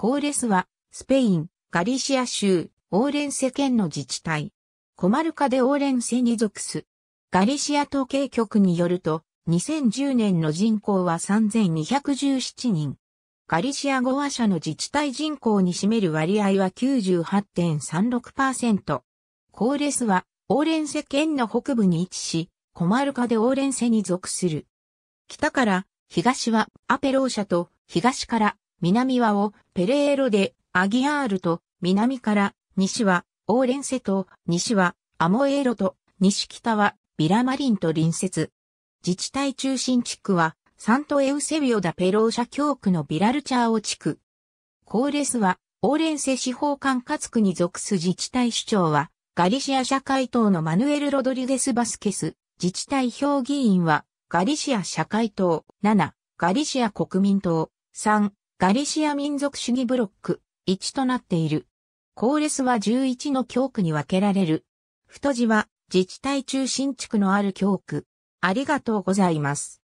コーレスは、スペイン、ガリシア州、オーレンセ県の自治体。コマルカでオーレンセに属す。ガリシア統計局によると、2010年の人口は3217人。ガリシア語話者の自治体人口に占める割合は98.36%。コーレスは、オーレンセ県の北部に位置し、コマルカでオーレンセに属する。北から、東はアペローシャと、東から南はオ・ペレーロ・でアギアールと、南から西はオーレンセと、西はアモエーロと、西北はビラマリンと隣接。自治体中心地区は、サントエウセビオダ・ペローシャ教区のビラルチャーオ地区。コーレスは、オーレンセ司法管轄区に属す自治体首長は、ガリシア社会党のマヌエル・ロドリゲス・バスケス、自治体評議員は、ガリシア社会党、7、ガリシア国民党、3、ガリシア民族主義ブロック、1となっている。コーレスは11の教区に分けられる。太字は自治体中心地区のある教区。ありがとうございます。